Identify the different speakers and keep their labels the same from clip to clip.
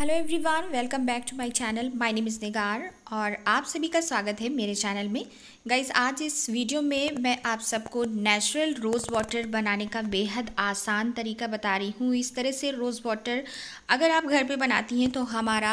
Speaker 1: hello everyone welcome back to my channel my name is Negar. और आप सभी का स्वागत है मेरे चैनल में गाइज आज इस वीडियो में मैं आप सबको नेचुरल रोज़ वाटर बनाने का बेहद आसान तरीका बता रही हूँ इस तरह से रोज़ वाटर अगर आप घर पे बनाती हैं तो हमारा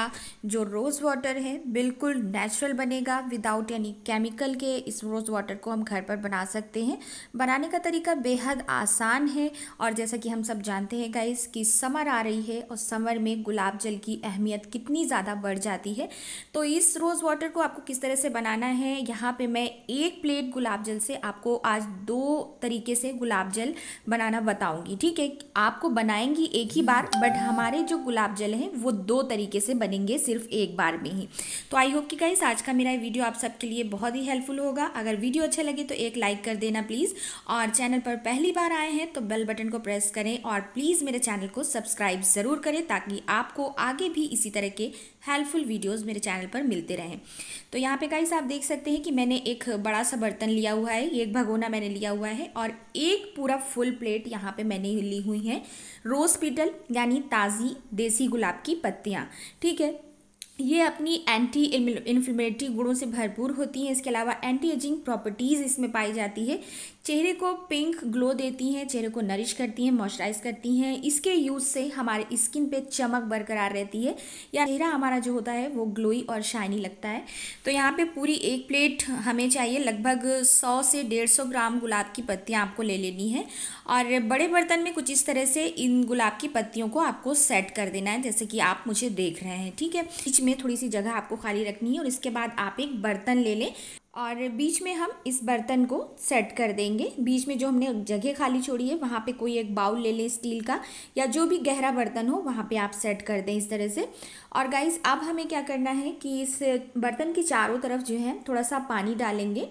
Speaker 1: जो रोज़ वाटर है बिल्कुल नेचुरल बनेगा विदाउट यानी केमिकल के इस रोज़ वाटर को हम घर पर बना सकते हैं बनाने का तरीका बेहद आसान है और जैसा कि हम सब जानते हैं गाइज कि समर आ रही है और समर में गुलाब जल की अहमियत कितनी ज़्यादा बढ़ जाती है तो इस रोज़ वाटर को आपको किस तरह से बनाना है यहाँ पे मैं एक प्लेट गुलाब जल से आपको आज दो तरीके से गुलाब जल बनाना बताऊंगी ठीक है आपको बनाएंगी एक ही बार बट हमारे जो गुलाब जल हैं वो दो तरीके से बनेंगे सिर्फ एक बार में ही तो आई होप कि गाइस आज का मेरा वीडियो आप सबके लिए बहुत ही हेल्पफुल होगा अगर वीडियो अच्छा लगे तो एक लाइक कर देना प्लीज़ और चैनल पर पहली बार आए हैं तो बेल बटन को प्रेस करें और प्लीज़ मेरे चैनल को सब्सक्राइब ज़रूर करें ताकि आपको आगे भी इसी तरह के हेल्पफुल वीडियोस मेरे चैनल पर मिलते रहें तो यहाँ पे गाइस आप देख सकते हैं कि मैंने एक बड़ा सा बर्तन लिया हुआ है एक भगोना मैंने लिया हुआ है और एक पूरा फुल प्लेट यहाँ पे मैंने ली हुई है रोज़ पीटल यानी ताज़ी देसी गुलाब की पत्तियाँ ठीक है ये अपनी एंटी इन्फ्लेमेटरी गुणों से भरपूर होती हैं इसके अलावा एंटी एजिंग प्रॉपर्टीज़ इसमें पाई जाती है चेहरे को पिंक ग्लो देती हैं चेहरे को नरिश करती हैं मॉइस्चराइज करती हैं इसके यूज़ से हमारे स्किन पे चमक बरकरार रहती है या चेहरा हमारा जो होता है वो ग्लोई और शाइनी लगता है तो यहाँ पर पूरी एक प्लेट हमें चाहिए लगभग सौ से डेढ़ सौ ग्राम गुलाब की पत्तियाँ आपको ले लेनी है और बड़े बर्तन में कुछ इस तरह से इन गुलाब की पत्तियों को आपको सेट कर देना है जैसे कि आप मुझे देख रहे हैं ठीक है में थोड़ी सी जगह आपको खाली रखनी है और इसके बाद आप एक बर्तन ले लें और बीच में हम इस बर्तन को सेट कर देंगे बीच में जो हमने जगह खाली छोड़ी है वहाँ पे कोई एक बाउल ले लें स्टील का या जो भी गहरा बर्तन हो वहाँ पे आप सेट कर दें इस तरह से और गाइस अब हमें क्या करना है कि इस बर्तन के चारों तरफ जो है थोड़ा सा पानी डालेंगे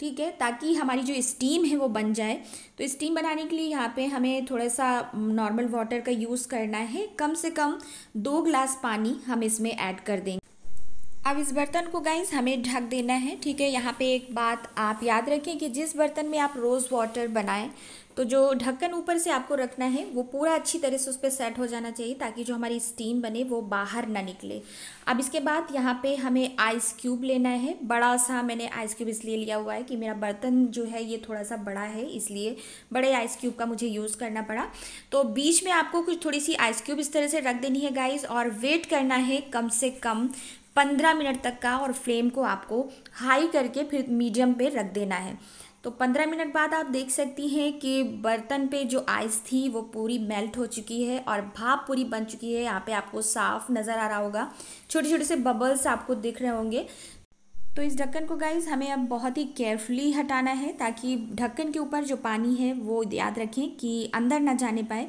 Speaker 1: ठीक है ताकि हमारी जो स्टीम है वो बन जाए तो स्टीम बनाने के लिए यहाँ पे हमें थोड़ा सा नॉर्मल वाटर का यूज़ करना है कम से कम दो ग्लास पानी हम इसमें ऐड कर देंगे अब इस बर्तन को गाइस हमें ढक देना है ठीक है यहाँ पे एक बात आप याद रखें कि जिस बर्तन में आप रोज़ वाटर बनाएं तो जो ढक्कन ऊपर से आपको रखना है वो पूरा अच्छी तरह से उस पर सेट हो जाना चाहिए ताकि जो हमारी स्टीम बने वो बाहर ना निकले अब इसके बाद यहाँ पे हमें आइस क्यूब लेना है बड़ा सा मैंने आइस क्यूब इसलिए लिया हुआ है कि मेरा बर्तन जो है ये थोड़ा सा बड़ा है इसलिए बड़े आइस क्यूब का मुझे यूज़ करना पड़ा तो बीच में आपको कुछ थोड़ी सी आइस क्यूब इस तरह से रख देनी है गाइज और वेट करना है कम से कम पंद्रह मिनट तक का और फ्लेम को आपको हाई करके फिर मीडियम पे रख देना है तो पंद्रह मिनट बाद आप देख सकती हैं कि बर्तन पे जो आइस थी वो पूरी मेल्ट हो चुकी है और भाप पूरी बन चुकी है यहाँ पे आपको साफ नज़र आ रहा होगा छोटे छोटे से बबल्स आपको दिख रहे होंगे तो इस ढक्कन को गाइज हमें अब बहुत ही केयरफुली हटाना है ताकि ढक्कन के ऊपर जो पानी है वो याद रखें कि अंदर ना जाने पाए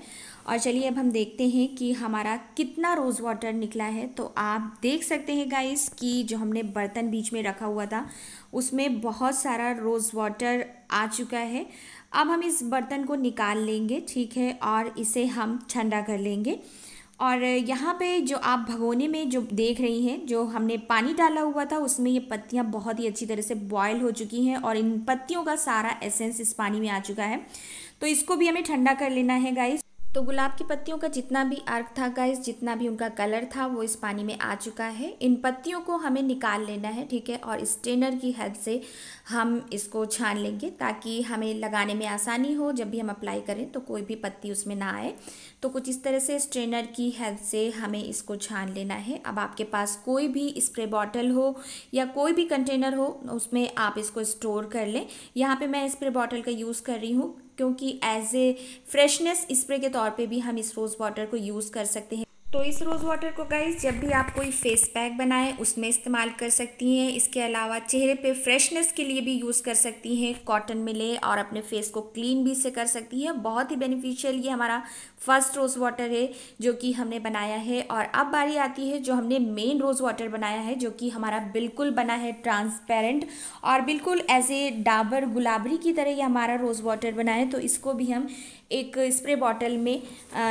Speaker 1: और चलिए अब हम देखते हैं कि हमारा कितना रोज़ वाटर निकला है तो आप देख सकते हैं गाइज़ कि जो हमने बर्तन बीच में रखा हुआ था उसमें बहुत सारा रोज़ वाटर आ चुका है अब हम इस बर्तन को निकाल लेंगे ठीक है और इसे हम ठंडा कर लेंगे और यहाँ पे जो आप भगोने में जो देख रही हैं जो हमने पानी डाला हुआ था उसमें ये पत्तियाँ बहुत ही अच्छी तरह से बॉयल हो चुकी हैं और इन पत्तियों का सारा एसेंस इस पानी में आ चुका है तो इसको भी हमें ठंडा कर लेना है गाइस तो गुलाब की पत्तियों का जितना भी अर्क था गाइस जितना भी उनका कलर था वो इस पानी में आ चुका है इन पत्तियों को हमें निकाल लेना है ठीक है और स्टेनर की हेल्प से हम इसको छान लेंगे ताकि हमें लगाने में आसानी हो जब भी हम अप्लाई करें तो कोई भी पत्ती उसमें ना आए तो कुछ इस तरह से स्ट्रेनर की हेल्प से हमें इसको छान लेना है अब आपके पास कोई भी स्प्रे बॉटल हो या कोई भी कंटेनर हो उसमें आप इसको स्टोर कर लें यहाँ पर मैं स्प्रे बॉटल का यूज़ कर रही हूँ क्योंकि एज ए फ्रेशनेस स्प्रे के तौर पे भी हम इस रोज़ वाटर को यूज़ कर सकते हैं तो इस रोज़ वाटर को गाइज जब भी आप कोई फेस पैक बनाएं उसमें इस्तेमाल कर सकती हैं इसके अलावा चेहरे पे फ्रेशनेस के लिए भी यूज़ कर सकती हैं कॉटन में ले और अपने फेस को क्लीन भी से कर सकती हैं बहुत ही बेनिफिशियल ये हमारा फर्स्ट रोज़ वाटर है जो कि हमने बनाया है और अब बारी आती है जो हमने मेन रोज़ वाटर बनाया है जो कि हमारा बिल्कुल बना है ट्रांसपेरेंट और बिल्कुल एज ए डाबर गुलाबरी की तरह ये हमारा रोज़ वाटर बनाए है तो इसको भी हम एक स्प्रे बॉटल में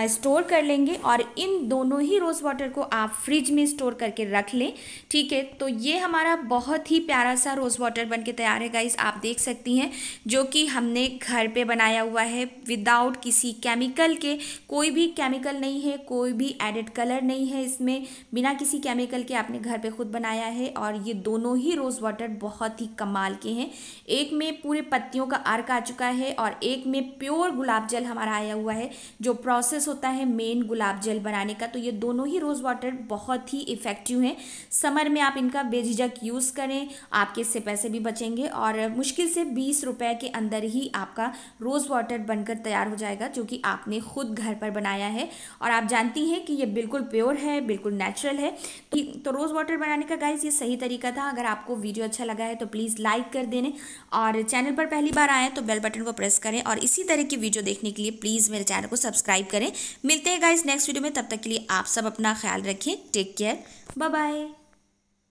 Speaker 1: स्टोर कर लेंगे और इन दोनों दोनों ही रोज़ वाटर को आप फ्रिज में स्टोर करके रख लें ठीक है तो ये हमारा बहुत ही प्यारा सा रोज़ वाटर बनके तैयार है गाइस आप देख सकती हैं जो कि हमने घर पे बनाया हुआ है विदाउट किसी केमिकल के कोई भी केमिकल नहीं है कोई भी एडेड कलर नहीं है इसमें बिना किसी केमिकल के आपने घर पर खुद बनाया है और ये दोनों ही रोज़ वाटर बहुत ही कमाल के हैं एक में पूरे पत्तियों का अर्क आ चुका है और एक में प्योर गुलाब जल हमारा आया हुआ है जो प्रोसेस होता है मेन गुलाब जल बनाने का तो ये दोनों ही रोज़ वाटर बहुत ही इफ़ेक्टिव हैं समर में आप इनका बेझिझक यूज़ करें आपके इससे पैसे भी बचेंगे और मुश्किल से बीस रुपये के अंदर ही आपका रोज़ वाटर बनकर तैयार हो जाएगा जो कि आपने खुद घर पर बनाया है और आप जानती हैं कि ये बिल्कुल प्योर है बिल्कुल नेचुरल है तो, तो रोज़ वाटर बनाने का गाइस ये सही तरीका था अगर आपको वीडियो अच्छा लगा है तो प्लीज़ लाइक कर देने और चैनल पर पहली बार आएँ तो बेल बटन को प्रेस करें और इसी तरह की वीडियो देखने के लिए प्लीज़ मेरे चैनल को सब्सक्राइब करें मिलते हैं गाइस नेक्स्ट वीडियो में तब तक के लिए आप सब अपना ख्याल रखें टेक केयर बाय बाय